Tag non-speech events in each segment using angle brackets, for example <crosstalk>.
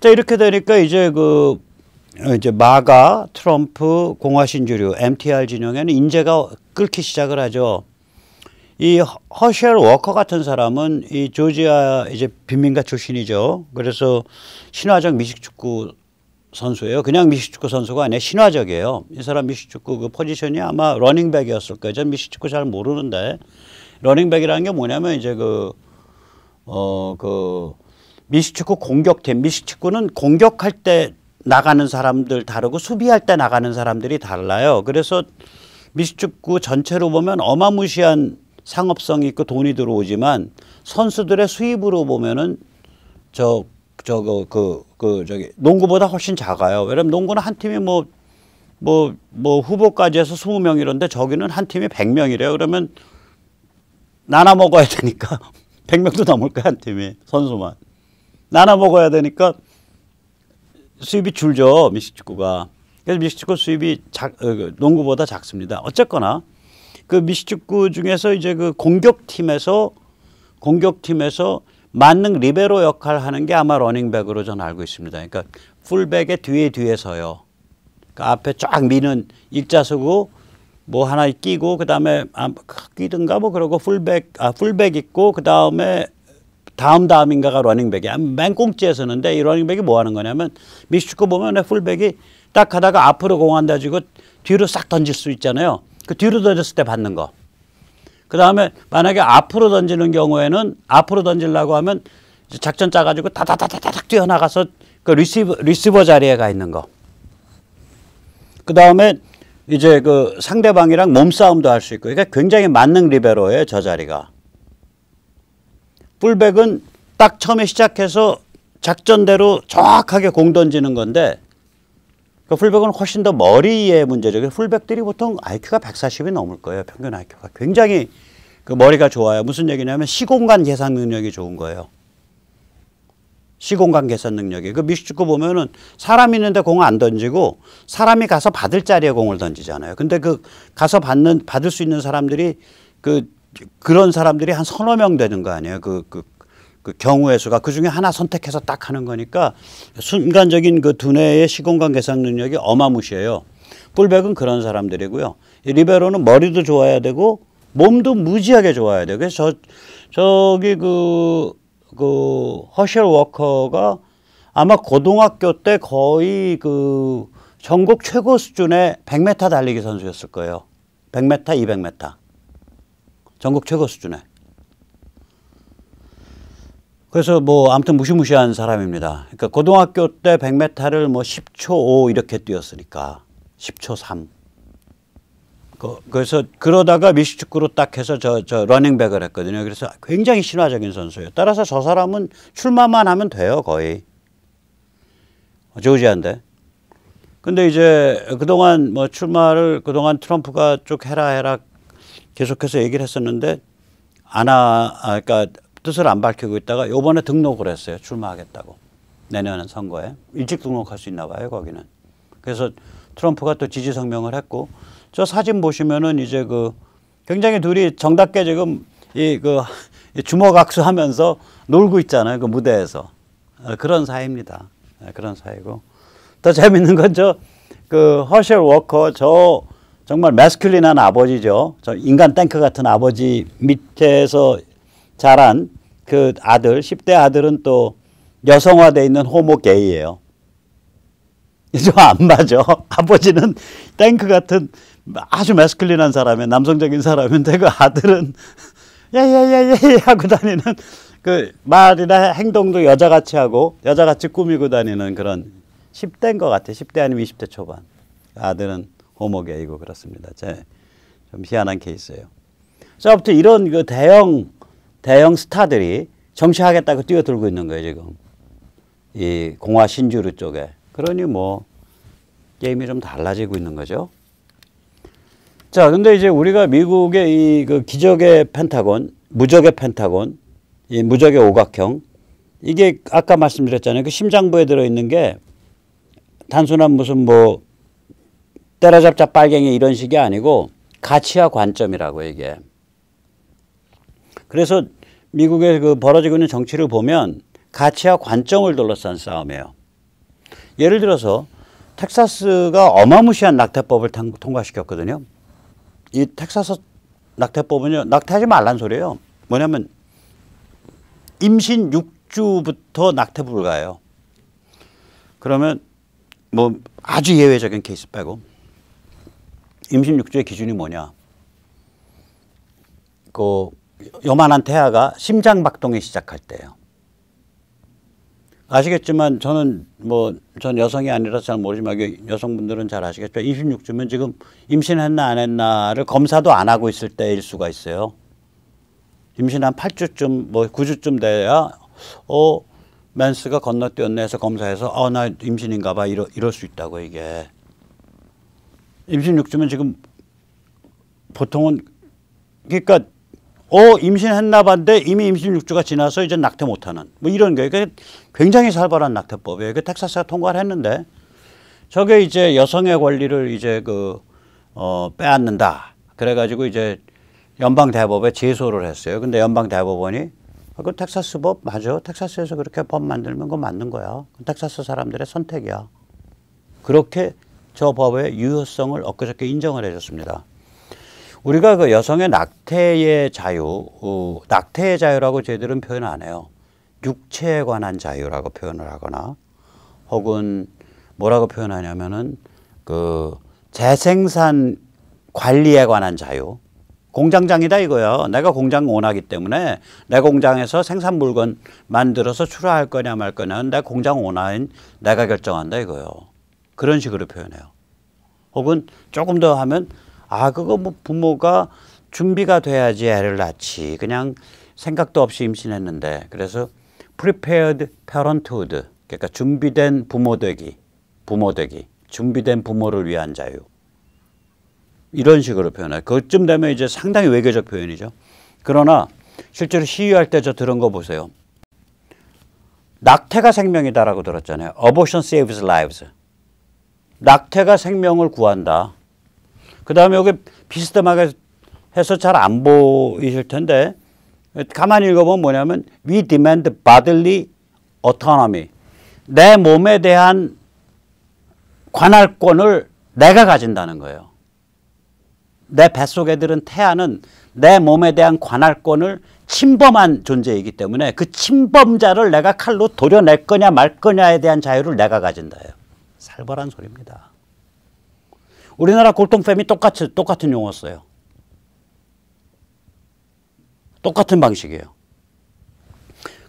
자 이렇게 되니까 이제 그 어, 이제 마가 트럼프 공화신주류 MTR 진영에는 인재가 끓기 시작을 하죠. 이 허쉘 워커 같은 사람은 이 조지아 이제 빈민가 출신이죠. 그래서 신화적 미식축구 선수예요. 그냥 미식축구 선수가 아니라 신화적이에요. 이 사람 미식축구 그 포지션이 아마 러닝백이었을 거예요. 전 미식축구 잘 모르는데 러닝백이라는 게 뭐냐면 이제 그 어그 어, 그 미식축구 공격팀 미식축구는 공격할 때 나가는 사람들 다르고 수비할 때 나가는 사람들이 달라요. 그래서 미식축구 전체로 보면 어마무시한 상업성이 있고 돈이 들어오지만 선수들의 수입으로 보면은 저 저거 그그 그, 저기 농구보다 훨씬 작아요. 왜냐면 농구는 한 팀이 뭐 뭐, 뭐 후보까지 해서 20명 이런데 저기는 한 팀이 100명이래요. 그러면 나눠 먹어야 되니까 100명도 <laughs> 넘을 거야, 한 팀이 선수만. 나눠 먹어야 되니까 수입이 줄죠 미식축구가 그래서 미식축구 수입이 작, 어, 그 농구보다 작습니다 어쨌거나 그 미식축구 중에서 이제 그 공격팀에서 공격팀에서 만능 리베로 역할 하는 게 아마 러닝백으로 저는 알고 있습니다 그러니까 풀백의 뒤에 뒤에 서요 그 앞에 쫙 미는 일자서고 뭐 하나 끼고 그다음에 아, 뭐 끼든가 뭐 그러고 풀백 아 풀백 있고 그다음에 다음 다음인가가 러닝백이야. 맨 꽁지에 서는데 이 러닝백이 뭐 하는 거냐면 미축구 보면 풀백이 딱 하다가 앞으로 공한 다지고 뒤로 싹 던질 수 있잖아요. 그 뒤로 던졌을 때 받는 거. 그 다음에 만약에 앞으로 던지는 경우에는 앞으로 던질라고 하면 작전 짜가지고 다다다다닥 뛰어나가서 그 리시버, 리시버 자리에 가 있는 거. 그 다음에 이제 그 상대방이랑 몸싸움도 할 수 있고, 그러니까 굉장히 만능 리베로예요, 저 자리가. 뿔백은 딱 처음에 시작해서 작전대로 정확하게 공 던지는 건데 그 풀백은 훨씬 더 머리의 문제죠. 적 풀백들이 보통 IQ가 140이 넘을 거예요. 평균 IQ가. 굉장히 그 머리가 좋아요. 무슨 얘기냐면 시공간 계산 능력이 좋은 거예요. 시공간 계산 능력이. 그 미식축구 보면은 사람 있는데 공 안 던지고 사람이 가서 받을 자리에 공을 던지잖아요. 근데 그 가서 받는, 받을 수 있는 사람들이 그 그런 사람들이 한 서너 명 되는 거 아니에요. 그, 그, 그 경우의 수가 그 중에 하나 선택해서 딱 하는 거니까 순간적인 그 두뇌의 시공간 계산 능력이 어마무시해요. 뿔백은 그런 사람들이고요. 리베로는 머리도 좋아야 되고 몸도 무지하게 좋아야 되고 그래서 저, 저기 그, 그 허셜 워커가 아마 고등학교 때 거의 그 전국 최고 수준의 100m 달리기 선수였을 거예요. 100m, 200m. 전국 최고 수준에. 그래서 뭐 아무튼 무시무시한 사람입니다. 그러니까 고등학교 때 100m를 뭐 10초 5 이렇게 뛰었으니까 10초 3. 그, 그래서 그러다가 미식축구로 딱 해서 저, 저 러닝백을 했거든요. 그래서 굉장히 신화적인 선수예요. 따라서 저 사람은 출마만 하면 돼요, 거의. 조지한데. 근데 이제 그동안 뭐 출마를 그동안 트럼프가 쭉 해라 해라 계속해서 얘기를 했었는데 안아 그러니까 뜻을 안 밝히고 있다가 요번에 등록을 했어요. 출마하겠다고. 내년 선거에. 일찍 등록할 수 있나 봐요, 거기는. 그래서 트럼프가 또 지지 성명을 했고 저 사진 보시면은 이제 그 굉장히 둘이 정답게 지금 이 그 <laughs> 주먹악수 하면서 놀고 있잖아요. 그 무대에서. 어, 그런 사이입니다. 네, 그런 사이고. 더 재밌는 건 저 그 허실 워커 저 정말 매스큘린한 아버지죠. 저 인간 탱크 같은 아버지 밑에서 자란 그 아들, 10대 아들은 또 여성화되어 있는 호모 게이예요. <laughs> 저안 맞아. <laughs> 아버지는 탱크 같은 아주 매스클린한 사람이 에 남성적인 사람인데 그 아들은 야야야야 <laughs> 하고 다니는 그 말이나 행동도 여자같이 하고 여자같이 꾸미고 다니는 그런 10대인 것 같아. 10대 아니면 20대 초반. 아들은 호목에이고 그렇습니다. 좀 희한한 케이스예요. 자, 아무튼 이런 그 대형 대형 스타들이 정치하겠다고 뛰어들고 있는 거예요 지금 이 공화 신주르 쪽에. 그러니 뭐 게임이 좀 달라지고 있는 거죠. 자, 근데 이제 우리가 미국의 이 그 기적의 펜타곤, 무적의 펜타곤, 이 무적의 오각형 이게 아까 말씀드렸잖아요. 그 심장부에 들어 있는 게 단순한 무슨 뭐 때려잡자 빨갱이 이런 식이 아니고 가치와 관점이라고 이게. 그래서 미국의 그 벌어지고 있는 정치를 보면 가치와 관점을 둘러싼 싸움이에요. 예를 들어서 텍사스가 어마무시한 낙태법을 통과시켰거든요. 이 텍사스 낙태법은요, 낙태하지 말란 소리예요. 뭐냐면 임신 6주부터 낙태 불가예요. 그러면 뭐 아주 예외적인 케이스 빼고 임신육주의 기준이 뭐냐? 그 요만한 태아가 심장 박동이 시작할 때예요. 아시겠지만 저는 뭐 전 여성이 아니라 잘 모르지만 여성분들은 잘 아시겠죠. 26주면 지금 임신했나 안 했나를 검사도 안 하고 있을 때일 수가 있어요. 임신 한 8주쯤 뭐 9주쯤 돼야 어 맨스가 건너뛰었네 해서 검사해서 어나 임신인가 봐 이러, 이럴 수 있다고 이게. 임신6주면 지금 보통은 그러니까 어 임신했나 봤는데 이미 임신 6주가 지나서 이제 낙태 못하는 뭐 이런 게 그러니까 굉장히 살벌한 낙태법이에요. 그 텍사스가 통과를 했는데 저게 이제 여성의 권리를 이제 그 어, 빼앗는다. 그래가지고 이제 연방 대법에 제소를 했어요. 근데 연방 대법원이 아, 그 텍사스 법 맞아. 텍사스에서 그렇게 법 만들면 그거 맞는 거야. 텍사스 사람들의 선택이야. 그렇게 저 법의 유효성을 엊그저께 인정을 해줬습니다. 우리가 그 여성의 낙태의 자유, 어, 낙태의 자유라고 저들은 표현 안 해요. 육체에 관한 자유라고 표현을 하거나 혹은 뭐라고 표현하냐면은 그 재생산 관리에 관한 자유. 공장장이다 이거야. 내가 공장 원하기 때문에 내 공장에서 생산 물건 만들어서 출하할 거냐 말 거냐는 내 공장 원하인 내가 결정한다 이거요. 그런 식으로 표현해요. 혹은 조금 더 하면 아 그거 뭐 부모가 준비가 돼야지 애를 낳지 그냥 생각도 없이 임신했는데 그래서 prepared parenthood 그러니까 준비된 부모 되기 부모 되기 준비된 부모를 위한 자유 이런 식으로 표현해 그쯤 되면 이제 상당히 외교적 표현이죠. 그러나 실제로 시위할 때 저 들은 거 보세요. 낙태가 생명이다라고 들었잖아요. Abortion saves lives. 낙태가 생명을 구한다. 그 다음에 여기 비스듬하게 해서 잘 안 보이실 텐데 가만히 읽어보면 뭐냐면 We demand bodily autonomy. 내 몸에 대한 관할권을 내가 가진다는 거예요. 내 뱃속 애들은 태아는 내 몸에 대한 관할권을 침범한 존재이기 때문에 그 침범자를 내가 칼로 도려낼 거냐 말 거냐에 대한 자유를 내가 가진다요 살벌한 소리입니다. 우리나라 골동팸이 똑같이, 똑같은 용어 써요. 똑같은 방식이에요.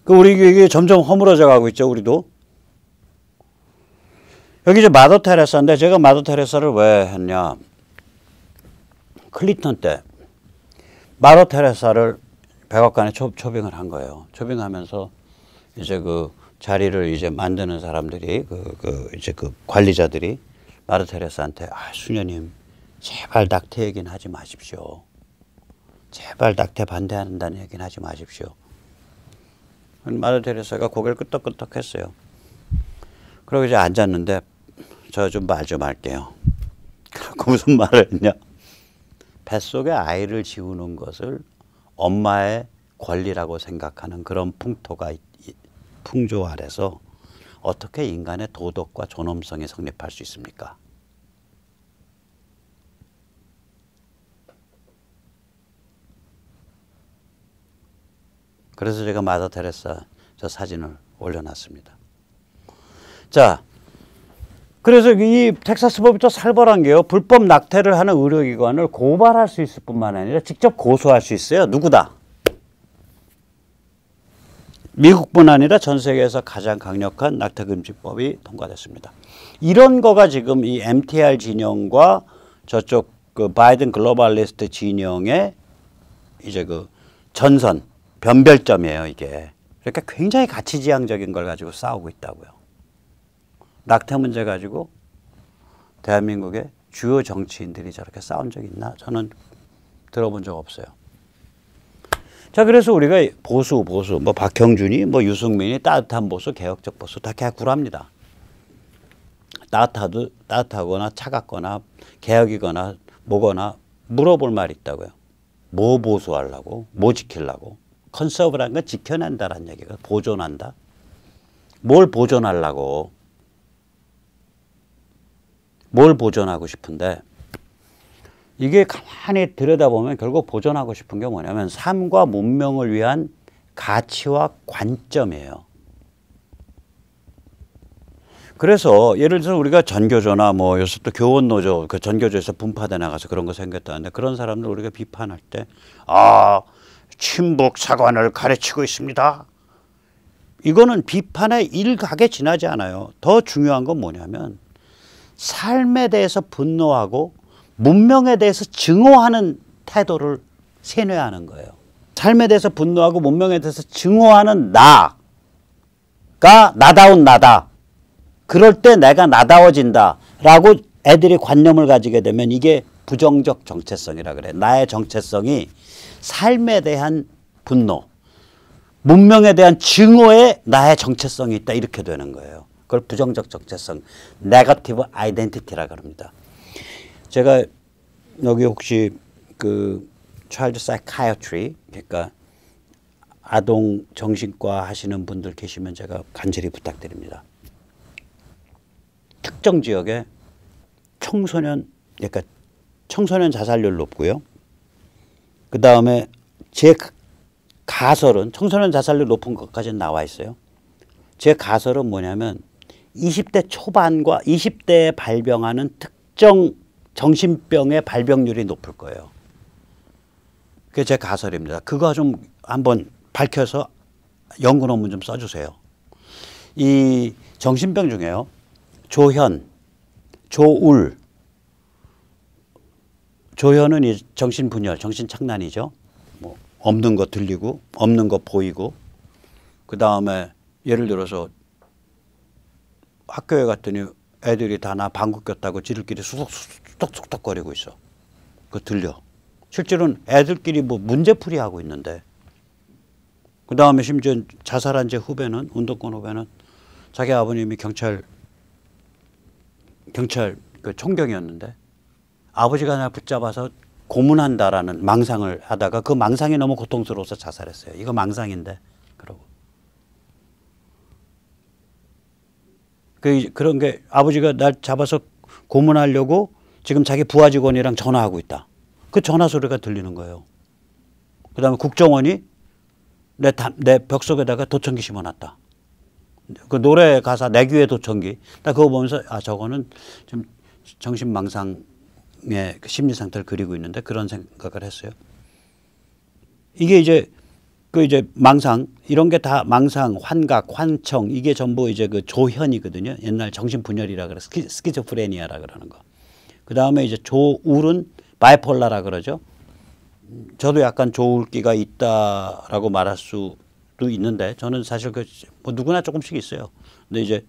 그 우리 교육 점점 허물어져 가고 있죠, 우리도. 여기 이제 마더 테레사인데 제가 마더 테레사를 왜 했냐. 클린턴 때 마더 테레사를 백악관에 초빙을 한 거예요. 초빙하면서 이제 그 자리를 이제 만드는 사람들이 그, 그 이제 그 관리자들이 마르테레스한테 아 수녀님 제발 낙태 얘기는 하지 마십시오. 제발 낙태 반대한다는 얘기는 하지 마십시오. 마르테레스가 고개를 끄덕끄덕 했어요. 그러고 이제 앉았는데 저 좀 말 좀 할게요. <laughs> 그 무슨 말을 했냐. 뱃속에 아이를 지우는 것을 엄마의 권리라고 생각하는 그런 풍토가 있다. 풍조 아래서 어떻게 인간의 도덕과 존엄성이 성립할 수 있습니까? 그래서 제가 마더 테레사 저 사진을 올려놨습니다. 자, 그래서 이 텍사스 법이 또 살벌한 게요. 불법 낙태를 하는 의료기관을 고발할 수 있을 뿐만 아니라 직접 고소할 수 있어요. 누구다? 미국뿐 아니라 전 세계에서 가장 강력한 낙태금지법이 통과됐습니다. 이런 거가 지금 이 MTR 진영과 저쪽 그 바이든 글로벌리스트 진영의 이제 그 전선, 변별점이에요, 이게. 그러니까 굉장히 가치지향적인 걸 가지고 싸우고 있다고요. 낙태 문제 가지고 대한민국의 주요 정치인들이 저렇게 싸운 적 있나? 저는 들어본 적 없어요. 자, 그래서 우리가 보수, 보수, 뭐 박형준이, 뭐 유승민이 따뜻한 보수, 개혁적 보수 다 개구랍니다. 따뜻하도, 따뜻하거나 차갑거나 개혁이거나 뭐거나 물어볼 말이 있다고요. 뭐 보수하려고, 뭐 지키려고. 컨서브라는 건 지켜낸다라는 얘기가 보존한다. 뭘 보존하려고. 뭘 보존하고 싶은데 이게 가만히 들여다보면 결국 보존하고 싶은 게 뭐냐면 삶과 문명을 위한 가치와 관점이에요. 그래서 예를 들어서 우리가 전교조나 뭐 요새 또 교원노조 그 전교조에서 분파돼 나가서 그런 거 생겼다는데 그런 사람들 우리가 비판할 때 아, 친북 사관을 가르치고 있습니다. 이거는 비판의 일각에 지나지 않아요. 더 중요한 건 뭐냐면 삶에 대해서 분노하고 문명에 대해서 증오하는 태도를 세뇌하는 거예요. 삶에 대해서 분노하고 문명에 대해서 증오하는 나가 나다운 나다. 그럴 때 내가 나다워진다. 라고 애들이 관념을 가지게 되면 이게 부정적 정체성이라 그래. 나의 정체성이 삶에 대한 분노, 문명에 대한 증오에 나의 정체성이 있다. 이렇게 되는 거예요. 그걸 부정적 정체성, 네거티브 아이덴티티라 그럽니다. 제가 여기 혹시 그 차일드 사이카이어트리 그러니까 아동 정신과 하시는 분들 계시면 제가 간절히 부탁드립니다. 특정 지역에 청소년 그러니까 청소년 자살률 높고요. 그 다음에 제 가설은 청소년 자살률 높은 것까지 나와 있어요. 제 가설은 뭐냐면 20대 초반과 20대에 발병하는 특정 정신병의 발병률이 높을 거예요. 그게 제 가설입니다. 그거 좀 한번 밝혀서 연구 논문 좀 써주세요. 이 정신병 중에요. 조현, 조울. 조현은 이 정신분열, 정신착란이죠. 뭐 없는 거 들리고, 없는 거 보이고. 그 다음에 예를 들어서 학교에 갔더니 애들이 다 나 방구 꼈다고 지들끼리 수석 뚝뚝뚝거리고 있어. 그 들려. 실제로는 애들끼리 뭐 문제풀이 하고 있는데 그 다음에 심지어 자살한 제 후배는 운동권 후배는 자기 아버님이 경찰 경찰 그 총경이었는데 아버지가 나 붙잡아서 고문한다라는 망상을 하다가 그 망상이 너무 고통스러워서 자살했어요. 이거 망상인데 그러고 그 그런 게 아버지가 날 잡아서 고문하려고 지금 자기 부하 직원이랑 전화하고 있다. 그 전화 소리가 들리는 거예요. 그 다음에 국정원이 내, 내벽 속에다가 도청기 심어놨다. 그 노래 가사 내 귀에 도청기. 나 그거 보면서 아 저거는 좀 정신망상의 심리 상태를 그리고 있는데 그런 생각을 했어요. 이게 이제 그 이제 망상 이런 게 다 망상, 환각, 환청 이게 전부 이제 그 조현이거든요. 옛날 정신 분열이라 그래 스키, 스키조프레니아라 그러는 거. 그 다음에 이제 조울은 바이폴라라 그러죠. 저도 약간 조울기가 있다라고 말할 수도 있는데 저는 사실 그뭐 누구나 조금씩 있어요. 근데 이제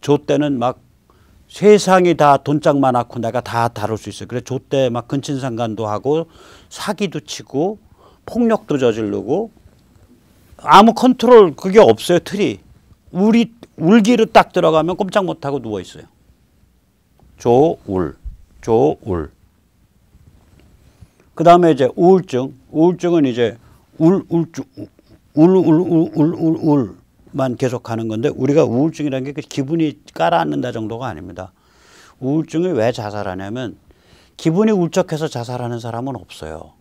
조 때는 막 세상이 다돈짝많았고 내가 다 다룰 수 있어요. 그래 조 때 막 근친상간도 하고 사기도 치고 폭력도 저지르고 아무 컨트롤 그게 없어요 틀이. 우리 울기로 딱 들어가면 꼼짝 못하고 누워 있어요. 조울. 조울. 그 다음에 이제 우울증. 우울증은 이제 울, 울증, 울, 울, 울, 울, 울, 울. 만 계속 하는 건데 우리가 우울증이라는 게 그 기분이 깔아앉는다 정도가 아닙니다. 우울증이 왜 자살하냐면 기분이 울적해서 자살하는 사람은 없어요.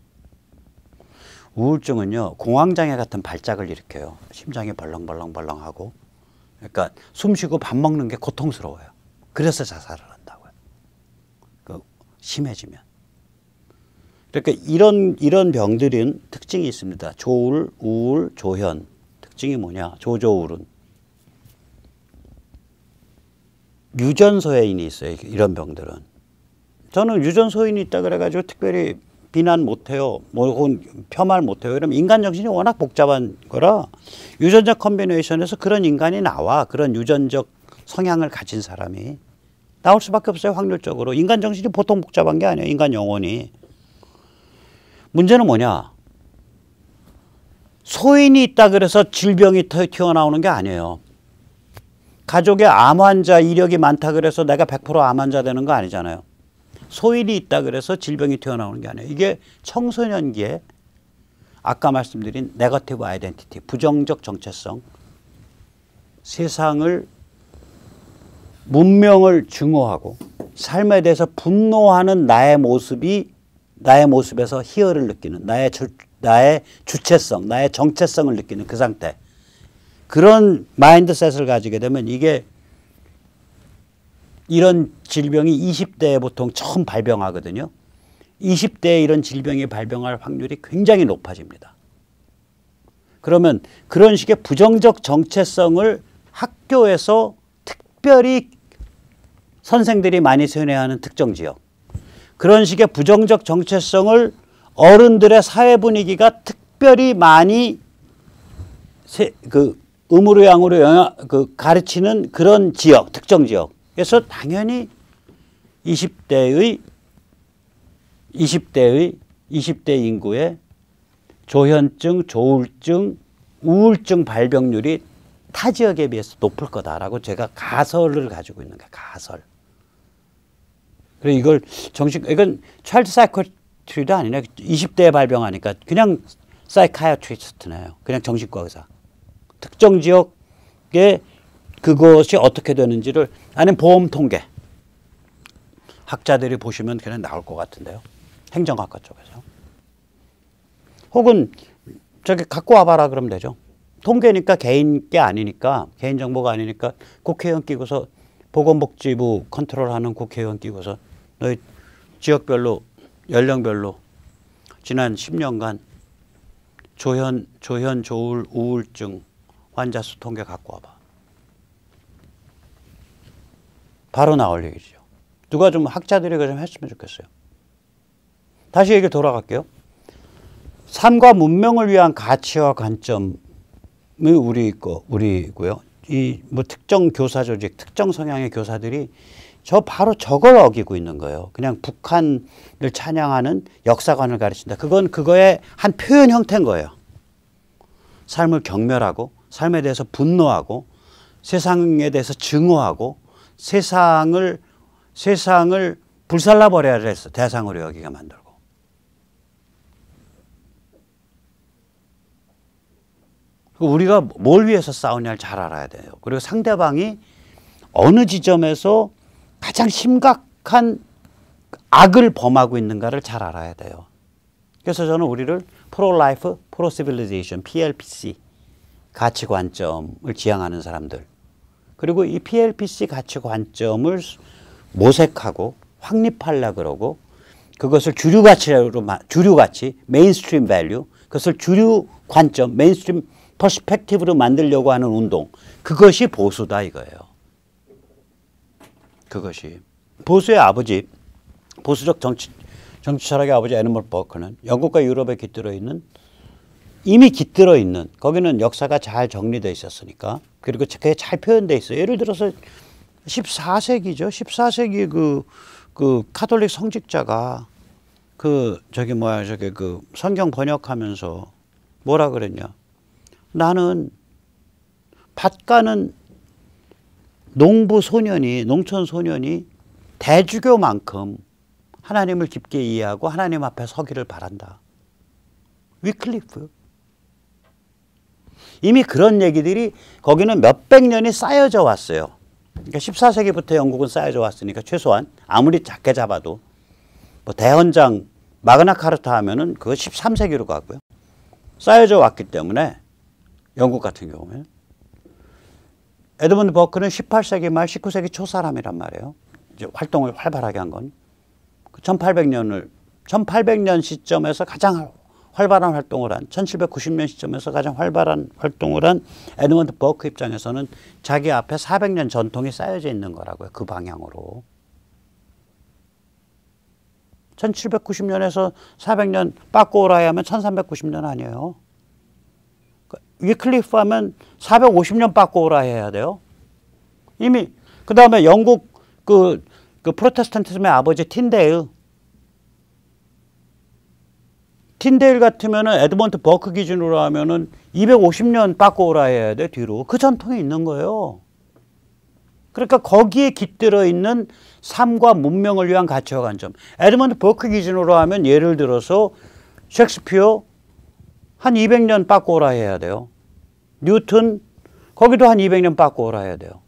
우울증은요 공황장애 같은 발작을 일으켜요. 심장이 벌렁벌렁벌렁하고 그러니까 숨쉬고 밥 먹는 게 고통스러워요. 그래서 자살을 심해지면. 그러니까 이런, 이런 병들은 특징이 있습니다. 조울, 우울, 조현. 특징이 뭐냐? 조조울은. 유전소해인이 있어요. 이런 병들은. 저는 유전소인이 있다 그래가지고 특별히 비난 못해요. 뭐 혹은 폄할 못해요. 이러면 인간 정신이 워낙 복잡한 거라 유전적 컨비네이션에서 그런 인간이 나와. 그런 유전적 성향을 가진 사람이. 나올 수밖에 없어요 확률적으로 인간 정신이 보통 복잡한 게 아니에요 인간 영혼이 문제는 뭐냐 소인이 있다 그래서 질병이 튀어나오는 게 아니에요 가족의암 환자 이력이 많다 그래서 내가 100%암 환자 되는 거 아니잖아요 소인이 있다 그래서 질병이 튀어나오는 게 아니에요 이게 청소년기에 아까 말씀드린 네거티브 아이덴티티 부정적 정체성 세상을 문명을 증오하고 삶에 대해서 분노하는 나의 모습이 나의 모습에서 희열을 느끼는 나의 주, 나의 주체성, 나의 정체성을 느끼는 그 상태. 그런 마인드셋을 가지게 되면 이게 이런 질병이 20대에 보통 처음 발병하거든요. 20대에 이런 질병이 발병할 확률이 굉장히 높아집니다. 그러면 그런 식의 부정적 정체성을 학교에서 특별히 선생들이 많이 세뇌하는 특정 지역 그런 식의 부정적 정체성을 어른들의 사회 분위기가 특별히 많이 세, 그 음으로 양으로 영향, 그 가르치는 그런 지역 특정 지역 그래서 당연히 20대의 20대의 20대 인구의 조현증, 조울증, 우울증 발병률이 타 지역에 비해서 높을 거다라고 제가 가설을 가지고 있는 거예요. 가설. 그리고 이걸 정식 이건 차일드 사이코트리도 아니네. 20대에 발병하니까 그냥 사이카이어트리스트네요. 그냥 정신과 의사. 특정 지역에 그것이 어떻게 되는지를 아니 보험 통계 학자들이 보시면 그냥 나올 것 같은데요. 행정학과 쪽에서. 혹은 저기 갖고 와봐라 그러면 되죠. 통계니까 개인 게 아니니까 개인 정보가 아니니까 국회의원 끼고서 보건복지부 컨트롤하는 국회의원 끼고서 너희 지역별로 연령별로 지난 10년간 조현 조현 조울 우울증 환자 수 통계 갖고 와봐. 바로 나올 얘기죠. 누가 좀 학자들이 좀 했으면 좋겠어요. 다시 얘기 돌아갈게요. 삶과 문명을 위한 가치와 관점 우리 있고 우리고요. 이 뭐 특정 교사 조직, 특정 성향의 교사들이 저 바로 저걸 어기고 있는 거예요. 그냥 북한을 찬양하는 역사관을 가르친다. 그건 그거의 한 표현 형태인 거예요. 삶을 경멸하고 삶에 대해서 분노하고 세상에 대해서 증오하고 세상을 세상을 불살라 버려야 돼서 대상으로 여기가 만들고 우리가 뭘 위해서 싸우냐를 잘 알아야 돼요. 그리고 상대방이 어느 지점에서 가장 심각한 악을 범하고 있는가를 잘 알아야 돼요. 그래서 저는 우리를 프로라이프, 프로시빌리제이션, PLPC 가치 관점을 지향하는 사람들 그리고 이 PLPC 가치 관점을 모색하고 확립하려 그러고 그것을 주류 가치로 주류 가치 메인스트림 밸류 그것을 주류 관점 메인스트림 퍼스펙티브로 만들려고 하는 운동. 그것이 보수다 이거예요. 그것이. 보수의 아버지, 보수적 정치, 정치 철학의 아버지 애니멀 버크는 영국과 유럽에 깃들어 있는 이미 깃들어 있는 거기는 역사가 잘 정리돼 있었으니까 그리고 그게 잘 표현돼 있어요. 예를 들어서 14세기죠. 14세기 그, 그 카톨릭 성직자가 그 저기 뭐야 저기 그 성경 번역하면서 뭐라 그랬냐. 나는 밭가는 농부 소년이 농촌 소년이 대주교만큼 하나님을 깊게 이해하고 하나님 앞에 서기를 바란다. 위클리프. 이미 그런 얘기들이 거기는 몇 백 년이 쌓여져 왔어요. 그러니까 14세기부터 영국은 쌓여져 왔으니까 최소한 아무리 작게 잡아도 뭐 대헌장 마그나 카르타 하면은 그거 13세기로 가고요. 쌓여져 왔기 때문에 영국 같은 경우에. 에드먼드 버크는 18세기 말 19세기 초 사람이란 말이에요. 이제 활동을 활발하게 한 건. 1800년을 그 1800년 시점에서 가장 활발한 활동을 한 1790년 시점에서 가장 활발한 활동을 한 에드먼드 버크 입장에서는 자기 앞에 400년 전통이 쌓여져 있는 거라고요. 그 방향으로. 1790년에서 400년 빠꾸오라 하면 1390년 아니에요. 위클리프 하면 450년 받고 오라 해야 돼요. 이미 그 다음에 영국 그, 그 프로테스탄티즘의 아버지 틴데일 틴데일 같으면은 에드먼트 버크 기준으로 하면은 250년 빠꾸 오라 해야 돼 뒤로 그 전통이 있는 거예요. 그러니까 거기에 깃들어 있는 삶과 문명을 위한 가치 관점. 에드먼트 버크 기준으로 하면 예를 들어서 셰익스피어 한 200년 빠꾸 오라 해야 돼요. 뉴턴 거기도 한 200년 빠꾸 오라 해야 돼요.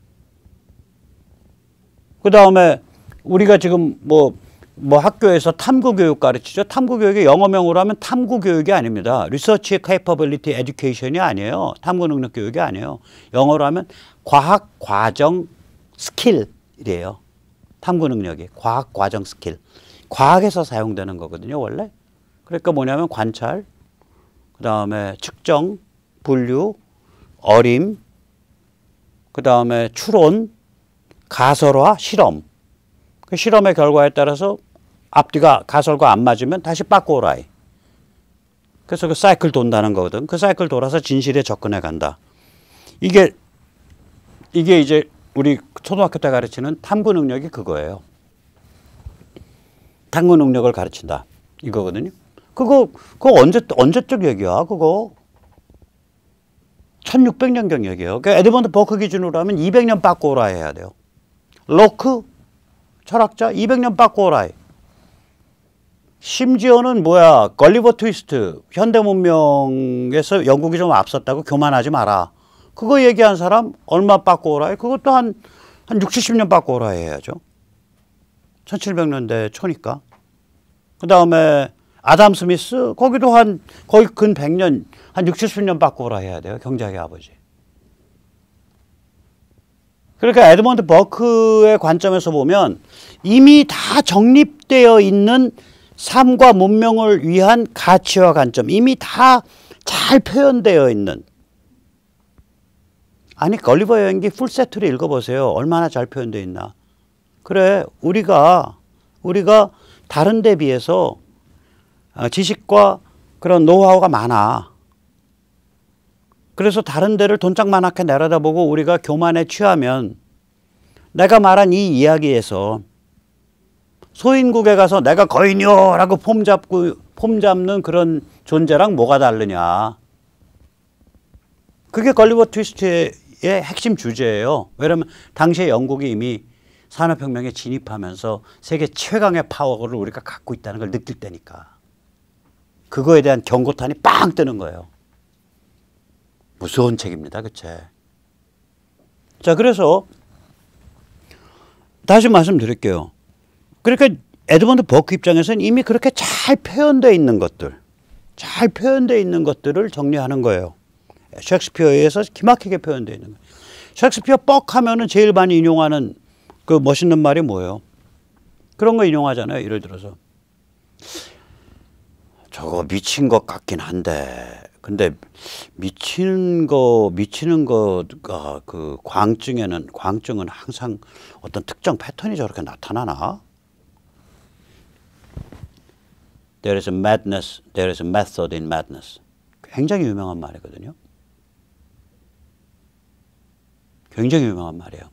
그 다음에 우리가 지금 뭐, 뭐 학교에서 탐구 교육 가르치죠. 탐구 교육이 영어명으로 하면 탐구 교육이 아닙니다. 리서치 케이퍼블리티 에듀케이션이 아니에요. 탐구 능력 교육이 아니에요. 영어로 하면 과학 과정 스킬이에요. 탐구 능력이 과학 과정 스킬. 과학에서 사용되는 거거든요, 원래. 그러니까 뭐냐면 관찰, 그 다음에 측정, 분류, 어림, 그 다음에 추론, 가설화, 실험. 그 실험의 결과에 따라서 앞뒤가 가설과 안 맞으면 다시 바꿔오라이. 그래서 그 사이클 돈다는 거거든. 그 사이클 돌아서 진실에 접근해 간다. 이게, 이게 이제 우리 초등학교 때 가르치는 탐구 능력이 그거예요. 탐구 능력을 가르친다. 이거거든요. 그거 그거 언제 언제적 얘기야 그거 1600년경 얘기예요. 그러니까 에드먼드 버크 기준으로 하면 200년 빠꾸 오라 해야 돼요. 로크 철학자 200년 빠꾸 오라 해. 심지어는 뭐야 걸리버 트위스트 현대 문명에서 영국이 좀 앞섰다고 교만하지 마라. 그거 얘기한 사람 얼마 빠꾸 오라 해. 그것도 한한 60, 70년 빠꾸 오라 해야죠. 1700년대 초니까. 그 다음에 아담 스미스 거기도 한 거의 근 100년 한 60, 70년 바꾸라 해야 돼요. 경제학의 아버지. 그러니까 에드먼드 버크의 관점에서 보면 이미 다 정립되어 있는 삶과 문명을 위한 가치와 관점 이미 다 잘 표현되어 있는 아니 걸리버 여행기 풀세트를 읽어보세요 얼마나 잘 표현되어 있나 그래 우리가 우리가 다른 데 비해서 아, 지식과 그런 노하우가 많아. 그래서 다른 데를 돈짝만하게 내려다보고 우리가 교만에 취하면 내가 말한 이 이야기에서 소인국에 가서 내가 거인이요 라고 폼 잡고 폼 잡는 그런 존재랑 뭐가 다르냐. 그게 걸리버 트위스트의 핵심 주제예요. 왜냐하면 당시에 영국이 이미 산업혁명에 진입하면서 세계 최강의 파워를 우리가 갖고 있다는 걸 느낄 때니까. 그거에 대한 경고탄이 빵 뜨는 거예요. 무서운 책입니다, 그 책. 자, 그래서 다시 말씀드릴게요. 그러니까 에드먼드 버크 입장에서는 이미 그렇게 잘 표현되어 있는 것들, 잘 표현되어 있는 것들을 정리하는 거예요. 셰익스피어에 서 기막히게 표현되어 있는 거예요. 셰익스피어 뻑 하면은 제일 많이 인용하는 그 멋있는 말이 뭐예요? 그런 거 인용하잖아요. 예를 들어서. 저거 미친 것 같긴 한데 근데 미치는 거 미치는 아, 거가 그 광증에는 광증은 항상 어떤 특정 패턴이 저렇게 나타나나? There is a madness, there is a method in madness. 굉장히 유명한 말이거든요. 굉장히 유명한 말이에요.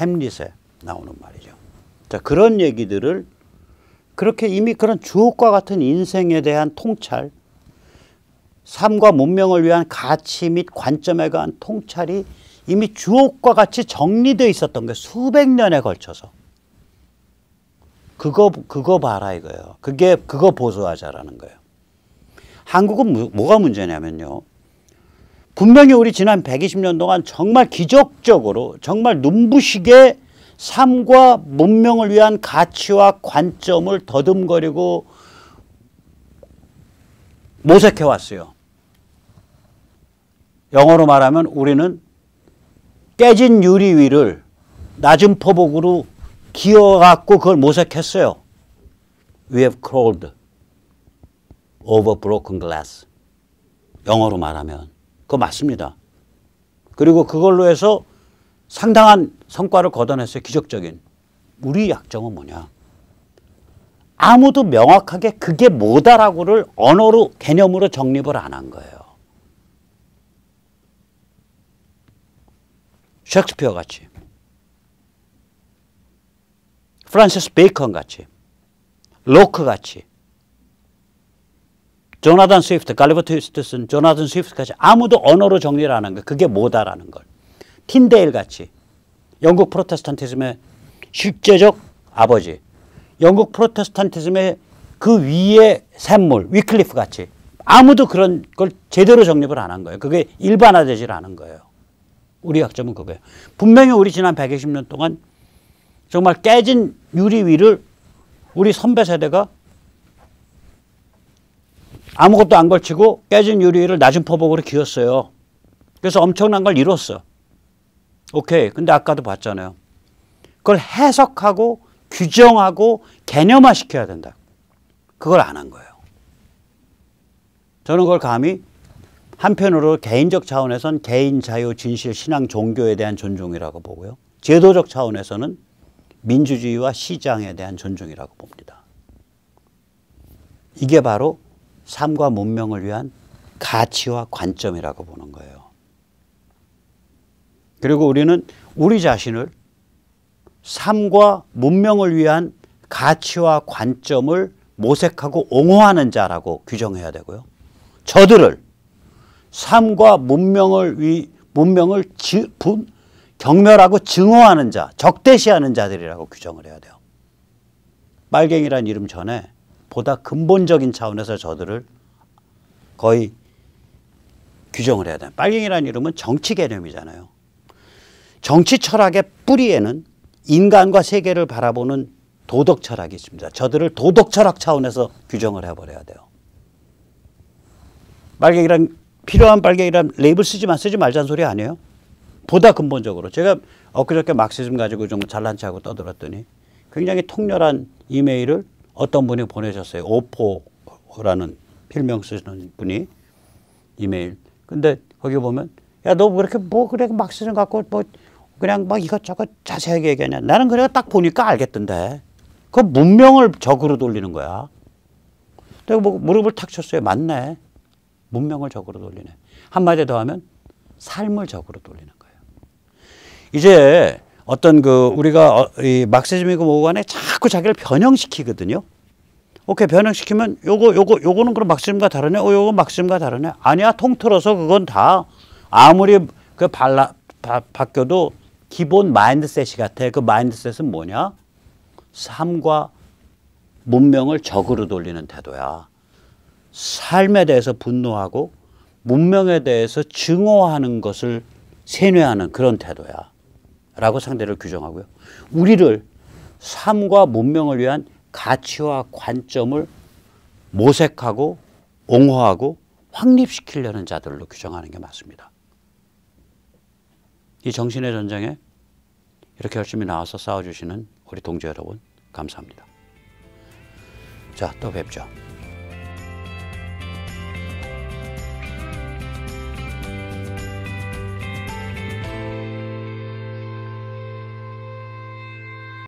햄릿에 나오는 말이죠. 자 그런 얘기들을 그렇게 이미 그런 주옥과 같은 인생에 대한 통찰, 삶과 문명을 위한 가치 및 관점에 관한 통찰이 이미 주옥과 같이 정리되어 있었던 게 수백 년에 걸쳐서. 그거, 그거 봐라 이거예요. 그게, 그거 보수하자라는 거예요. 한국은 뭐, 뭐가 문제냐면요. 분명히 우리 지난 120년 동안 정말 기적적으로 정말 눈부시게 삶과 문명을 위한 가치와 관점을 더듬거리고 모색해 왔어요. 영어로 말하면 우리는 깨진 유리 위를 낮은 포복으로 기어갖고 그걸 모색했어요. We have crawled over broken glass. 영어로 말하면. 그거 맞습니다. 그리고 그걸로 해서 상당한 성과를 거둬냈어요. 기적적인. 우리 약점은 뭐냐. 아무도 명확하게 그게 뭐다라고를 언어로 개념으로 정립을 안 한 거예요. 셰익스피어 같이. 프란시스 베이컨 같이. 로크 같이. 조나단 스위프트, 갈리버 트위스트 쓴 조나단 스위프트까지 아무도 언어로 정리를 안 한 거예요. 그게 뭐다라는 걸. 틴데일 같이 영국 프로테스탄티즘의 실제적 아버지 영국 프로테스탄티즘의 그 위에 샘물 위클리프 같이 아무도 그런 걸 제대로 정립을 안 한 거예요. 그게 일반화되질 않은 거예요. 우리 학점은 그거예요. 분명히 우리 지난 120년 동안 정말 깨진 유리 위를 우리 선배 세대가 아무것도 안 걸치고 깨진 유리를 낮은 포복으로 기었어요. 그래서 엄청난 걸 이뤘어. 요 오케이. 근데 아까도 봤잖아요. 그걸 해석하고 규정하고 개념화 시켜야 된다. 그걸 안 한 거예요. 저는 그걸 감히 한편으로 개인적 차원에선 개인 자유, 진실, 신앙, 종교에 대한 존중이라고 보고요. 제도적 차원에서는 민주주의와 시장에 대한 존중이라고 봅니다. 이게 바로 삶과 문명을 위한 가치와 관점이라고 보는 거예요. 그리고 우리는 우리 자신을 삶과 문명을 위한 가치와 관점을 모색하고 옹호하는 자라고 규정해야 되고요. 저들을 삶과 문명을 위 문명을 지, 분, 경멸하고 증오하는 자, 적대시하는 자들이라고 규정을 해야 돼요. 빨갱이란 이름 전에 보다 근본적인 차원에서 저들을 거의 규정을 해야 돼요. 빨갱이란 이름은 정치 개념이잖아요. 정치 철학의 뿌리에는 인간과 세계를 바라보는 도덕 철학이 있습니다. 저들을 도덕 철학 차원에서 규정을 해버려야 돼요. 빨갱이란 필요한 빨갱이란 레이블 쓰지 마 쓰지 말자는 소리 아니에요. 보다 근본적으로 제가 엊그저께 막시즘 가지고 좀 잘난 체하고 떠들었더니 굉장히 통렬한 이메일을 어떤 분이 보내셨어요. 오포라는 필명 쓰는 분이 이메일. 근데 거기 보면 야너 뭐 그렇게 뭐 그래 막시즘 갖고 뭐 그냥 막 이것저것 자세하게 얘기하냐. 나는 그래 가딱 보니까 알겠던데. 그 문명을 적으로 돌리는 거야. 내가 뭐 무릎을 탁 쳤어요. 맞네. 문명을 적으로 돌리네. 한마디 더 하면 삶을 적으로 돌리는 거예요. 이제 어떤 그 우리가 어, 이 막세즘이고 뭐고 간에 자꾸 자기를 변형시키거든요. 오케이 변형시키면 요거 요거 요거는 그럼 막심과 세 다르네. 어 요거 막심과 세 다르네. 아니야 통틀어서 그건 다 아무리 그 발라 바, 바뀌어도 기본 마인드셋이 같아. 그 마인드셋은 뭐냐? 삶과 문명을 적으로 돌리는 태도야. 삶에 대해서 분노하고 문명에 대해서 증오하는 것을 세뇌하는 그런 태도야. 라고 상대를 규정하고요. 우리를 삶과 문명을 위한 가치와 관점을 모색하고 옹호하고 확립시키려는 자들로 규정하는 게 맞습니다. 이 정신의 전쟁에 이렇게 열심히 나와서 싸워주시는 우리 동지 여러분 감사합니다. 자, 또 뵙죠.